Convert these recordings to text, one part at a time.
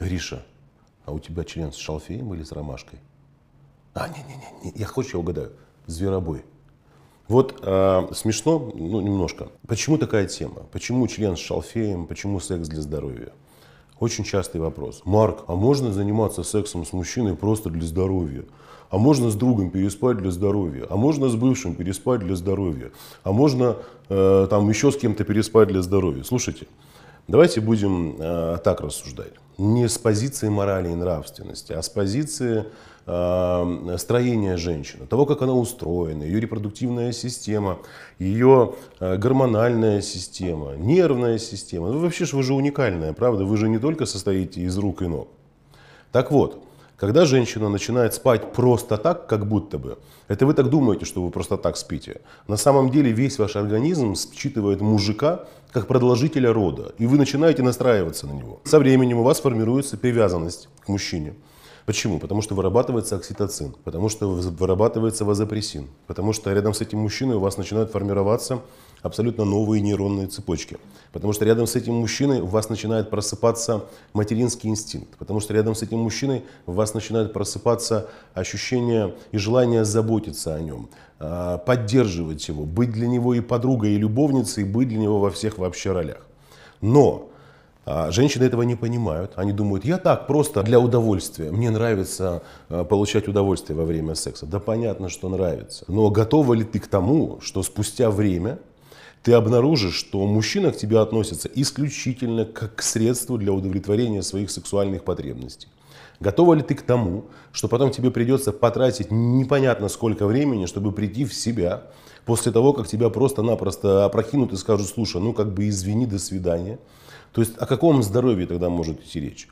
Гриша, а у тебя член с шалфеем или с ромашкой? А, не-не-не, я хочу, я угадаю. Зверобой. Вот э, смешно, ну немножко. Почему такая тема? Почему член с шалфеем? Почему секс для здоровья? Очень частый вопрос. Марк, а можно заниматься сексом с мужчиной просто для здоровья? А можно с другом переспать для здоровья? А можно с бывшим переспать для здоровья? А можно э, там еще с кем-то переспать для здоровья? Слушайте, Давайте будем э, так рассуждать. Не с позиции морали и нравственности, а с позиции э, строения женщины, того, как она устроена, ее репродуктивная система, ее э, гормональная система, нервная система. Ну, вообще же вы же уникальная, правда? Вы же не только состоите из рук и ног. Так вот, когда женщина начинает спать просто так, как будто бы, это вы так думаете, что вы просто так спите. На самом деле весь ваш организм считывает мужика как продолжителя рода, и вы начинаете настраиваться на него. Со временем у вас формируется привязанность к мужчине. Почему? Потому что вырабатывается окситоцин, потому что вырабатывается вазопрессин, потому что рядом с этим мужчиной у вас начинают формироваться абсолютно новые нейронные цепочки. Потому что рядом с этим мужчиной у вас начинает просыпаться материнский инстинкт. Потому что рядом с этим мужчиной у вас начинает просыпаться ощущение и желание заботиться о нем, а, поддерживать его, быть для него и подругой, и любовницей, и быть для него во всех вообще ролях. Но а, Женщины этого не понимают. Они думают, я так, просто для удовольствия. Мне нравится а, получать удовольствие во время секса. Да понятно, что нравится. Но готова ли ты к тому, что спустя время ты обнаружишь, что мужчина к тебе относится исключительно как к средству для удовлетворения своих сексуальных потребностей. Готова ли ты к тому, что потом тебе придется потратить непонятно сколько времени, чтобы прийти в себя, после того, как тебя просто-напросто опрокинут и скажут, слушай, ну как бы извини, до свидания. То есть о каком здоровье тогда может идти речь?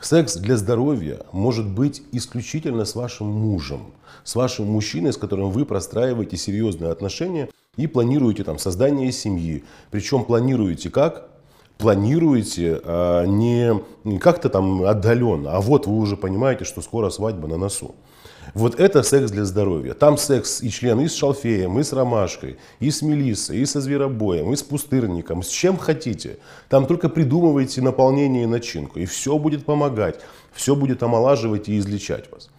Секс для здоровья может быть исключительно с вашим мужем, с вашим мужчиной, с которым вы простраиваете серьезные отношения – и планируете там создание семьи. Причем планируете как? Планируете а, не как-то там отдаленно, а вот вы уже понимаете, что скоро свадьба на носу. Вот это секс для здоровья. Там секс и член и с шалфеем, и с ромашкой, и с мелиссой, и со зверобоем, и с пустырником, с чем хотите. Там только придумывайте наполнение и начинку, и все будет помогать, все будет омолаживать и излечать вас.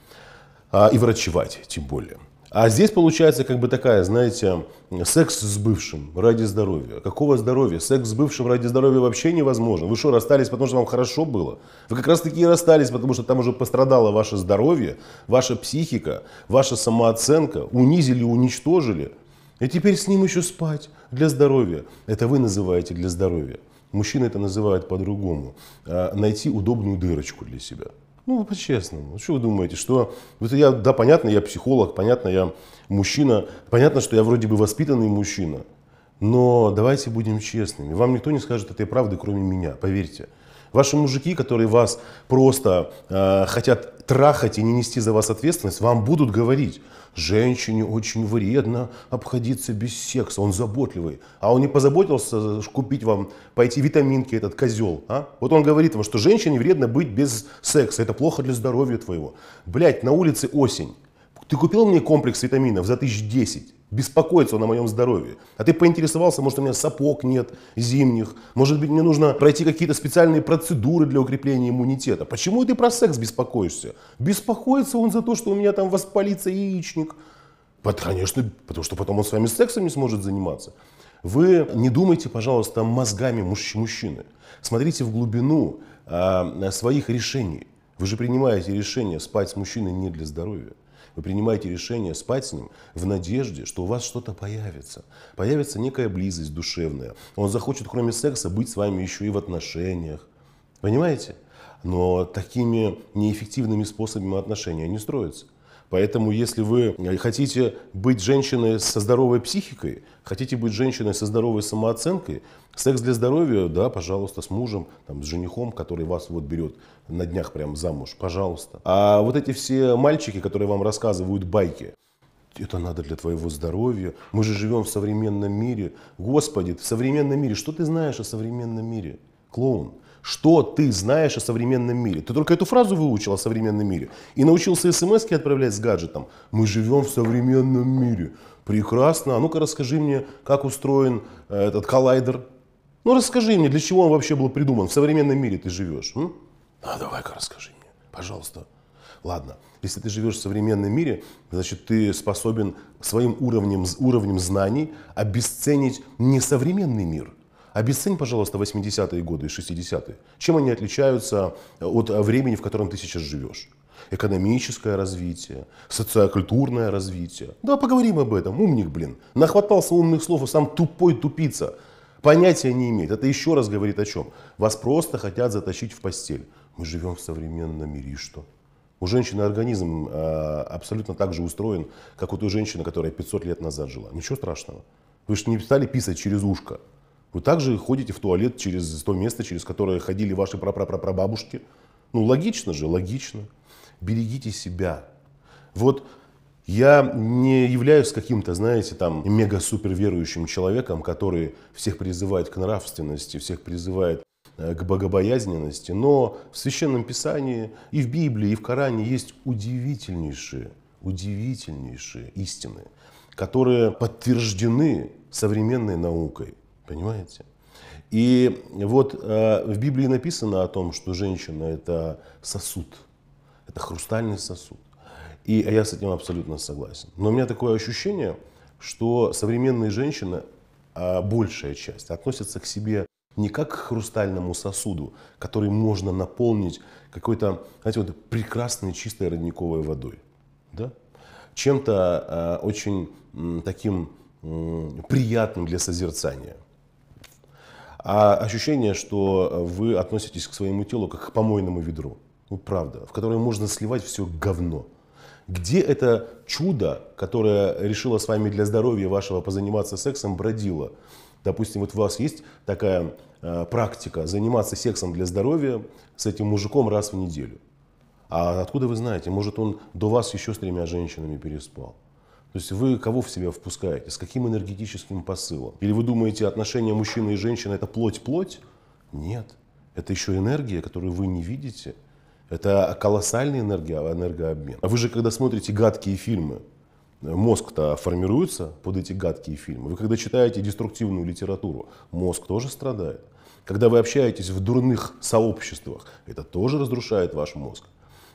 А, и врачевать, тем более. А здесь получается как бы такая, знаете, секс с бывшим ради здоровья. Какого здоровья? Секс с бывшим ради здоровья вообще невозможно. Вы что, расстались, потому что вам хорошо было? Вы как раз таки и расстались, потому что там уже пострадало ваше здоровье, ваша психика, ваша самооценка. Унизили, уничтожили. И теперь с ним еще спать для здоровья. Это вы называете для здоровья. Мужчины это называют по-другому. А найти удобную дырочку для себя. Ну, по-честному. Что вы думаете, что... Это я, да, понятно, я психолог, понятно, я мужчина, понятно, что я вроде бы воспитанный мужчина, но давайте будем честными. Вам никто не скажет этой правды, кроме меня, поверьте. Ваши мужики, которые вас просто э, хотят трахать и не нести за вас ответственность, вам будут говорить, женщине очень вредно обходиться без секса, он заботливый. А он не позаботился купить вам, пойти витаминки, этот козел. А? Вот он говорит вам, что женщине вредно быть без секса, это плохо для здоровья твоего. Блять, на улице осень. Ты купил мне комплекс витаминов за 1010, беспокоится он о моем здоровье. А ты поинтересовался, может, у меня сапог нет зимних, может быть, мне нужно пройти какие-то специальные процедуры для укрепления иммунитета. Почему ты про секс беспокоишься? Беспокоится он за то, что у меня там воспалится яичник. Под, конечно, потому что потом он с вами сексом не сможет заниматься. Вы не думайте, пожалуйста, мозгами мужч- мужчины. Смотрите в глубину э, своих решений. Вы же принимаете решение спать с мужчиной не для здоровья. Вы принимаете решение спать с ним в надежде, что у вас что-то появится. Появится некая близость душевная. Он захочет, кроме секса, быть с вами еще и в отношениях. Понимаете? Но такими неэффективными способами отношения не строятся. Поэтому, если вы э, хотите быть женщиной со здоровой психикой, хотите быть женщиной со здоровой самооценкой, секс для здоровья, да, пожалуйста, с мужем, там, с женихом, который вас вот берет на днях прям замуж, пожалуйста. А вот эти все мальчики, которые вам рассказывают байки, это надо для твоего здоровья. Мы же живем в современном мире. Господи, в современном мире. Что ты знаешь о современном мире? Клоун что ты знаешь о современном мире. Ты только эту фразу выучил о современном мире и научился смс отправлять с гаджетом. Мы живем в современном мире. Прекрасно. А ну-ка расскажи мне, как устроен э, этот коллайдер. Ну расскажи мне, для чего он вообще был придуман. В современном мире ты живешь. М? А давай-ка расскажи мне, пожалуйста. Ладно, если ты живешь в современном мире, значит, ты способен своим уровнем, уровнем знаний обесценить несовременный мир – Обесцень, пожалуйста, 80-е годы и 60-е. Чем они отличаются э, от э, времени, в котором ты сейчас живешь? экономическое развитие, социокультурное развитие. Да, поговорим об этом. Умник, блин. Нахватался умных слов, а сам тупой тупица. Понятия не имеет. Это еще раз говорит о чем? Вас просто хотят затащить в постель. Мы живем в современном мире, и что? У женщины организм э, абсолютно так же устроен, как у той женщины, которая 500 лет назад жила. Ничего страшного. Вы же не стали писать через ушко. Вы также ходите в туалет через то место, через которое ходили ваши прапрапрапрабабушки. Ну, логично же, логично. Берегите себя. Вот я не являюсь каким-то, знаете, там, мега-супер верующим человеком, который всех призывает к нравственности, всех призывает э, к богобоязненности, но в Священном Писании и в Библии, и в Коране есть удивительнейшие, удивительнейшие истины, которые подтверждены современной наукой. Понимаете? И вот э, в Библии написано о том, что женщина это сосуд, это хрустальный сосуд. И я с этим абсолютно согласен. Но у меня такое ощущение, что современные женщины, а, большая часть, относятся к себе не как к хрустальному сосуду, который можно наполнить какой-то, знаете, вот прекрасной чистой родниковой водой, да? чем-то э, очень э, таким э, приятным для созерцания а ощущение, что э, вы относитесь к своему телу как к помойному ведру. Ну, правда, в которое можно сливать все говно. Где это чудо, которое решило с вами для здоровья вашего позаниматься сексом, бродило? Допустим, вот у вас есть такая э, практика заниматься сексом для здоровья с этим мужиком раз в неделю. А откуда вы знаете? Может, он до вас еще с тремя женщинами переспал? То есть вы кого в себя впускаете, с каким энергетическим посылом? Или вы думаете, отношения мужчины и женщины это плоть-плоть? Нет. Это еще энергия, которую вы не видите. Это колоссальная энергия, а энергообмен. А вы же, когда смотрите гадкие фильмы, мозг-то формируется под эти гадкие фильмы. Вы когда читаете деструктивную литературу, мозг тоже страдает. Когда вы общаетесь в дурных сообществах, это тоже разрушает ваш мозг.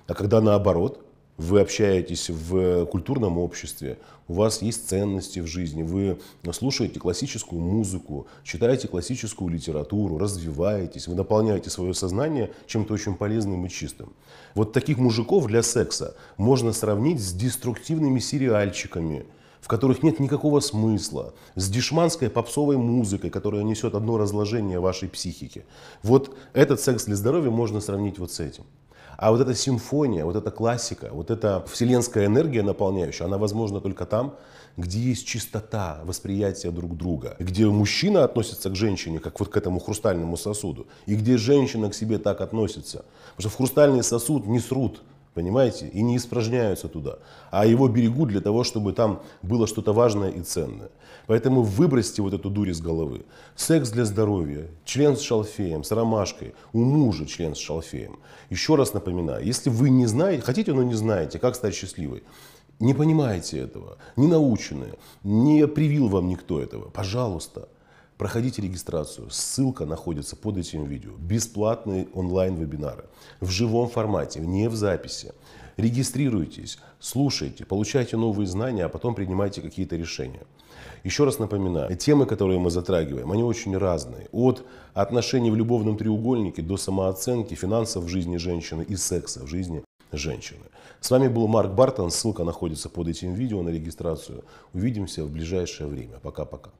А когда наоборот, вы общаетесь в культурном обществе, у вас есть ценности в жизни, вы слушаете классическую музыку, читаете классическую литературу, развиваетесь, вы наполняете свое сознание чем-то очень полезным и чистым. Вот таких мужиков для секса можно сравнить с деструктивными сериальчиками, в которых нет никакого смысла, с дешманской попсовой музыкой, которая несет одно разложение вашей психики. Вот этот секс для здоровья можно сравнить вот с этим. А вот эта симфония, вот эта классика, вот эта вселенская энергия наполняющая, она возможна только там, где есть чистота восприятия друг друга, где мужчина относится к женщине, как вот к этому хрустальному сосуду, и где женщина к себе так относится. Потому что в хрустальный сосуд не срут, понимаете, и не испражняются туда, а его берегут для того, чтобы там было что-то важное и ценное. Поэтому выбросьте вот эту дурь из головы. Секс для здоровья, член с шалфеем, с ромашкой, у мужа член с шалфеем. Еще раз напоминаю, если вы не знаете, хотите, но не знаете, как стать счастливой, не понимаете этого, не наученные, не привил вам никто этого, пожалуйста – Проходите регистрацию. Ссылка находится под этим видео. Бесплатные онлайн-вебинары. В живом формате, не в записи. Регистрируйтесь, слушайте, получайте новые знания, а потом принимайте какие-то решения. Еще раз напоминаю, темы, которые мы затрагиваем, они очень разные. От отношений в любовном треугольнике до самооценки, финансов в жизни женщины и секса в жизни женщины. С вами был Марк Бартон, ссылка находится под этим видео на регистрацию. Увидимся в ближайшее время. Пока-пока.